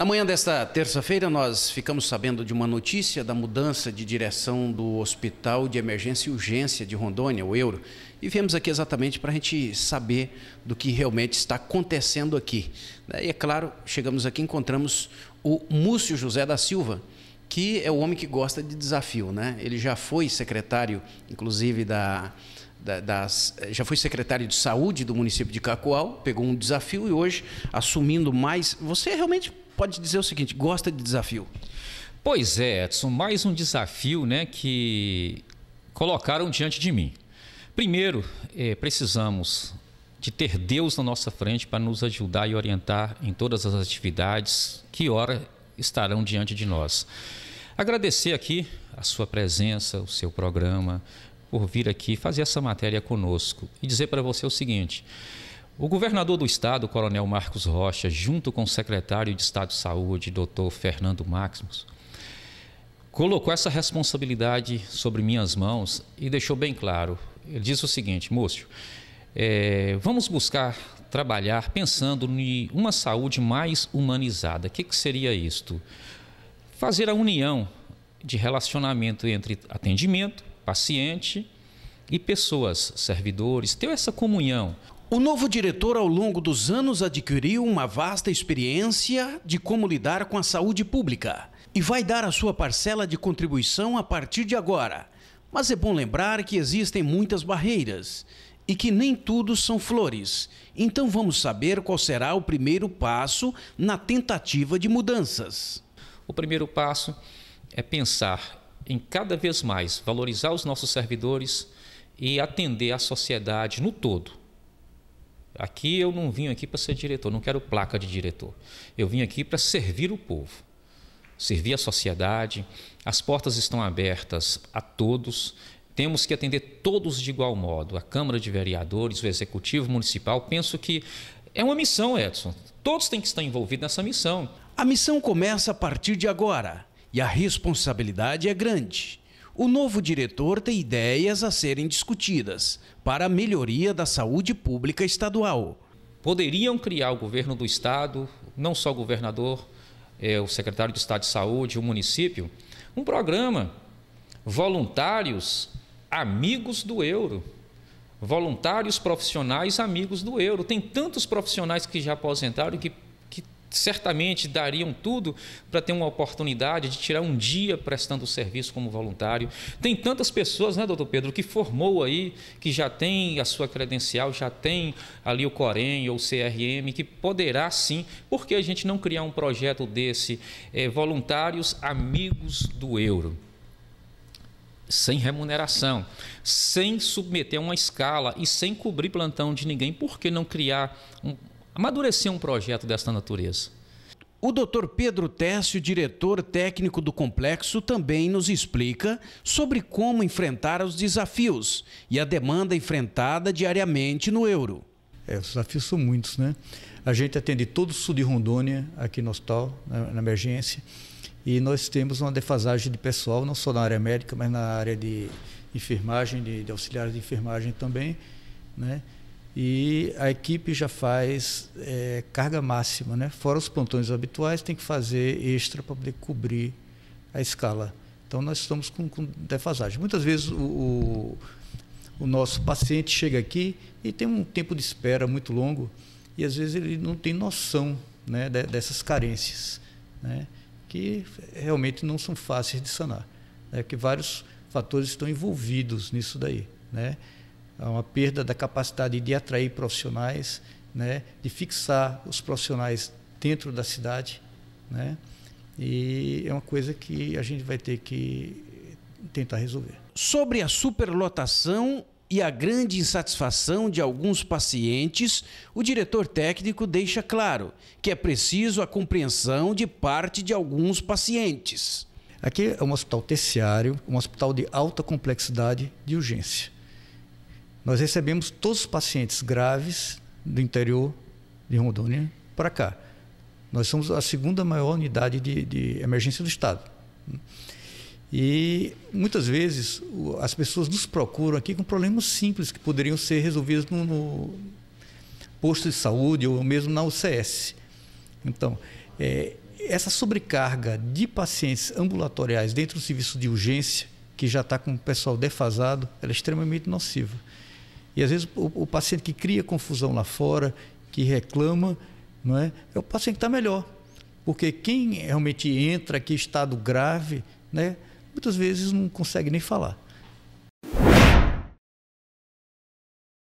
Amanhã desta terça-feira nós ficamos sabendo de uma notícia da mudança de direção do Hospital de Emergência e Urgência de Rondônia, o Euro, e viemos aqui exatamente para a gente saber do que realmente está acontecendo aqui. E é claro, chegamos aqui e encontramos o Múcio José da Silva, que é o homem que gosta de desafio, né? Ele já foi secretário, inclusive, da, da, das, já foi secretário de saúde do município de Cacoal, pegou um desafio e hoje, assumindo mais. Você é realmente pode dizer o seguinte: gosta de desafio. Pois é, Edson, mais um desafio né, que colocaram diante de mim. Primeiro, é, precisamos de ter Deus na nossa frente para nos ajudar e orientar em todas as atividades que ora estarão diante de nós. Agradecer aqui a sua presença, o seu programa, por vir aqui fazer essa matéria conosco e dizer para você o seguinte: o governador do estado, Coronel Marcos Rocha, junto com o secretário de Estado de Saúde, Dr. Fernando Maximus, colocou essa responsabilidade sobre minhas mãos e deixou bem claro. Ele disse o seguinte, Múcio, é, vamos buscar trabalhar pensando em uma saúde mais humanizada. O que, que seria isto? Fazer a união de relacionamento entre atendimento, paciente e pessoas, servidores, ter essa comunhão. O novo diretor, ao longo dos anos, adquiriu uma vasta experiência de como lidar com a saúde pública e vai dar a sua parcela de contribuição a partir de agora. Mas é bom lembrar que existem muitas barreiras e que nem tudo são flores. Então vamos saber qual será o primeiro passo na tentativa de mudanças. O primeiro passo é pensar em cada vez mais valorizar os nossos servidores e atender a sociedade no todo. Aqui eu não vim aqui para ser diretor, não quero placa de diretor. Eu vim aqui para servir o povo, servir a sociedade. As portas estão abertas a todos. Temos que atender todos de igual modo, a Câmara de Vereadores, o Executivo Municipal. Penso que é uma missão, Edson. Todos têm que estar envolvidos nessa missão. A missão começa a partir de agora e a responsabilidade é grande. O novo diretor tem ideias a serem discutidas para a melhoria da saúde pública estadual. Poderiam criar o governo do estado, não só o governador, é, o secretário de Estado de Saúde, o município, um programa voluntários amigos do euro. Voluntários profissionais amigos do euro. Tem tantos profissionais que já aposentaram que certamente dariam tudo para ter uma oportunidade de tirar um dia prestando serviço como voluntário. Tem tantas pessoas, né, doutor Pedro, que formou aí, que já tem a sua credencial, já tem ali o Corém ou o CRM, que poderá sim, porque a gente não criar um projeto desse, é, voluntários amigos do euro sem remuneração, sem submeter a uma escala e sem cobrir plantão de ninguém, por que não criar um, amadurecer um projeto desta natureza. O Dr. Pedro Técio, diretor técnico do complexo, também nos explica sobre como enfrentar os desafios e a demanda enfrentada diariamente no euro. É, os desafios são muitos, né? A gente atende todo o sul de Rondônia, aqui no hospital, na, na emergência, e nós temos uma defasagem de pessoal, não só na área médica, mas na área de enfermagem, de, de auxiliares de enfermagem também, né? E a equipe já faz é, carga máxima, né? Fora os plantões habituais, tem que fazer extra para poder cobrir a escala. Então nós estamos com, com defasagem. Muitas vezes o, o, o nosso paciente chega aqui e tem um tempo de espera muito longo e às vezes ele não tem noção né, dessas carências, né, que realmente não são fáceis de sanar, né, que vários fatores estão envolvidos nisso daí, né? há é uma perda da capacidade de atrair profissionais, né, de fixar os profissionais dentro da cidade, né? E é uma coisa que a gente vai ter que tentar resolver. Sobre a superlotação e a grande insatisfação de alguns pacientes, o diretor técnico deixa claro que é preciso a compreensão de parte de alguns pacientes. Aqui é um hospital terciário, um hospital de alta complexidade de urgência. Nós recebemos todos os pacientes graves do interior de Rondônia para cá. Nós somos a segunda maior unidade de, de emergência do Estado. E muitas vezes as pessoas nos procuram aqui com problemas simples que poderiam ser resolvidos no, no posto de saúde ou mesmo na UCS. Então, é, essa sobrecarga de pacientes ambulatoriais dentro do serviço de urgência, que já está com o pessoal defasado, ela é extremamente nociva. E às vezes o, o paciente que cria confusão lá fora, que reclama, não é? é o paciente que está melhor. Porque quem realmente entra aqui em é estado grave, né, muitas vezes não consegue nem falar.